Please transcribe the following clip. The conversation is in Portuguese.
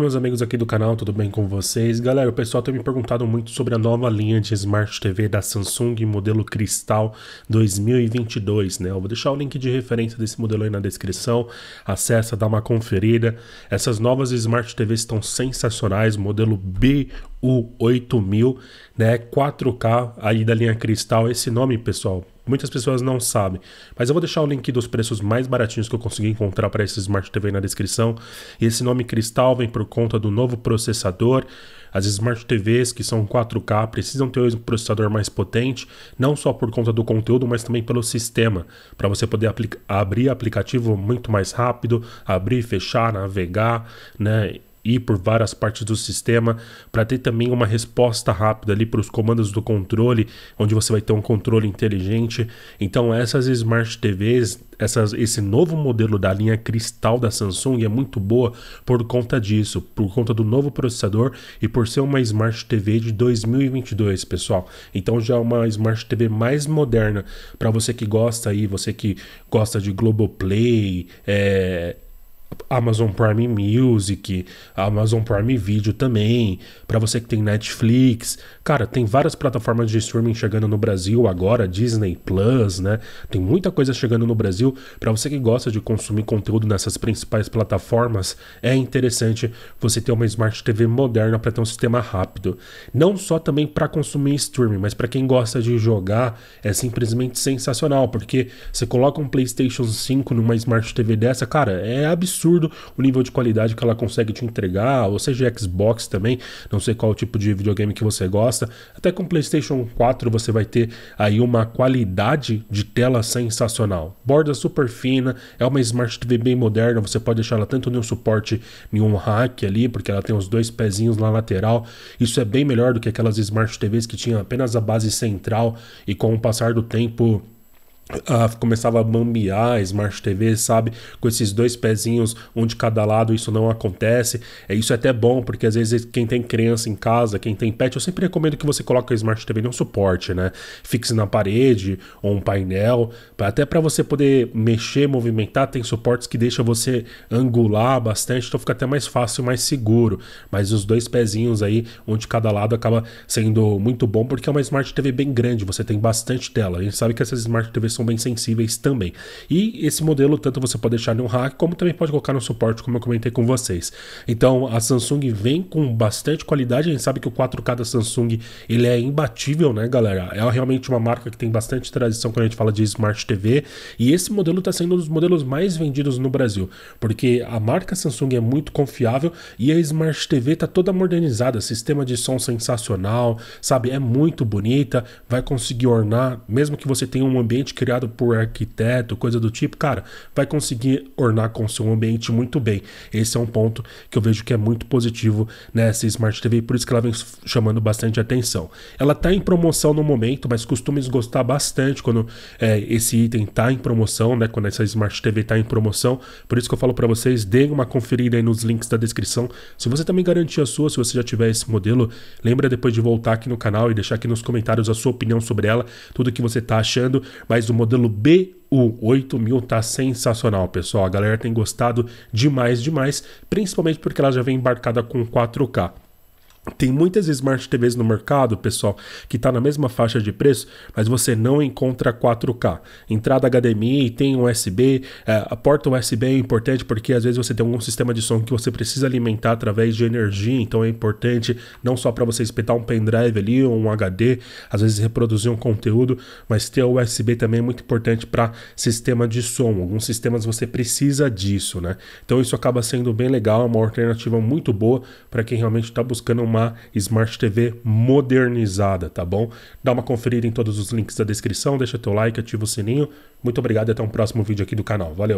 Meus amigos aqui do canal, tudo bem com vocês? Galera, o pessoal tem me perguntado muito sobre a nova linha de Smart TV da Samsung, modelo Cristal 2022, né? Eu vou deixar o link de referência desse modelo aí na descrição, acessa, dá uma conferida. Essas novas Smart TVs estão sensacionais, modelo B o 8000, né? 4K aí da linha Cristal. Esse nome, pessoal, muitas pessoas não sabem. Mas eu vou deixar o link dos preços mais baratinhos que eu consegui encontrar para esse Smart TV na descrição. Esse nome Cristal vem por conta do novo processador. As Smart TVs que são 4K precisam ter um processador mais potente, não só por conta do conteúdo, mas também pelo sistema, para você poder aplica abrir aplicativo muito mais rápido, abrir, fechar, navegar, né? ir por várias partes do sistema para ter também uma resposta rápida ali para os comandos do controle, onde você vai ter um controle inteligente. Então essas smart TVs essas, esse novo modelo da linha cristal da Samsung é muito boa por conta disso, por conta do novo processador e por ser uma Smart TV de 2022, pessoal. Então já é uma Smart TV mais moderna para você que gosta aí, você que gosta de Globoplay, é, Amazon Prime Music, Amazon Prime Video também, para você que tem Netflix. Cara, tem várias plataformas de streaming chegando no Brasil agora, Disney Plus, né? Tem muita coisa chegando no Brasil para você que gosta de consumir conteúdo nessas principais plataformas. É interessante você ter uma Smart TV moderna para ter um sistema rápido, não só também para consumir streaming, mas para quem gosta de jogar, é simplesmente sensacional, porque você coloca um PlayStation 5 numa Smart TV dessa, cara, é absurdo absurdo o nível de qualidade que ela consegue te entregar, ou seja, Xbox também, não sei qual tipo de videogame que você gosta. Até com PlayStation 4 você vai ter aí uma qualidade de tela sensacional. Borda super fina, é uma Smart TV bem moderna, você pode deixar ela tanto no suporte em um rack ali, porque ela tem os dois pezinhos na lateral. Isso é bem melhor do que aquelas Smart TVs que tinham apenas a base central e com o passar do tempo começava a bambear Smart TV, sabe? Com esses dois pezinhos, um de cada lado, isso não acontece. É, isso é até bom, porque às vezes quem tem criança em casa, quem tem pet, eu sempre recomendo que você coloque a Smart TV num suporte, né? Fixe na parede ou um painel, até para você poder mexer, movimentar. Tem suportes que deixa você angular bastante, então fica até mais fácil, mais seguro. Mas os dois pezinhos aí, um de cada lado, acaba sendo muito bom, porque é uma Smart TV bem grande, você tem bastante tela. A gente sabe que essas Smart TVs são bem sensíveis também. E esse modelo, tanto você pode deixar no rack, como também pode colocar no suporte, como eu comentei com vocês. Então, a Samsung vem com bastante qualidade, a gente sabe que o 4K da Samsung, ele é imbatível, né, galera? É realmente uma marca que tem bastante tradição quando a gente fala de Smart TV, e esse modelo está sendo um dos modelos mais vendidos no Brasil, porque a marca Samsung é muito confiável e a Smart TV está toda modernizada, sistema de som sensacional, sabe? É muito bonita, vai conseguir ornar, mesmo que você tenha um ambiente que criado por arquiteto, coisa do tipo, cara, vai conseguir ornar com seu ambiente muito bem. Esse é um ponto que eu vejo que é muito positivo nessa Smart TV, por isso que ela vem chamando bastante atenção. Ela está em promoção no momento, mas costumo gostar bastante quando é, esse item está em promoção, né? Quando essa Smart TV está em promoção. Por isso que eu falo para vocês, deem uma conferida aí nos links da descrição. Se você também garantir a sua, se você já tiver esse modelo, lembra depois de voltar aqui no canal e deixar aqui nos comentários a sua opinião sobre ela, tudo que você está achando, mas o modelo B o 8000 tá sensacional, pessoal. A galera tem gostado demais, demais, principalmente porque ela já vem embarcada com 4K. Tem muitas Smart TVs no mercado, pessoal, que está na mesma faixa de preço, mas você não encontra 4K. Entrada HDMI, tem USB, é, a porta USB é importante porque às vezes você tem algum sistema de som que você precisa alimentar através de energia, então é importante não só para você espetar um pendrive ali ou um HD, às vezes reproduzir um conteúdo, mas ter o USB também é muito importante para sistema de som. Alguns sistemas você precisa disso, né? Então isso acaba sendo bem legal, é uma alternativa muito boa para quem realmente está buscando uma uma Smart TV modernizada, tá bom? Dá uma conferida em todos os links da descrição, deixa teu like, ativa o sininho. Muito obrigado e até um próximo vídeo aqui do canal. Valeu!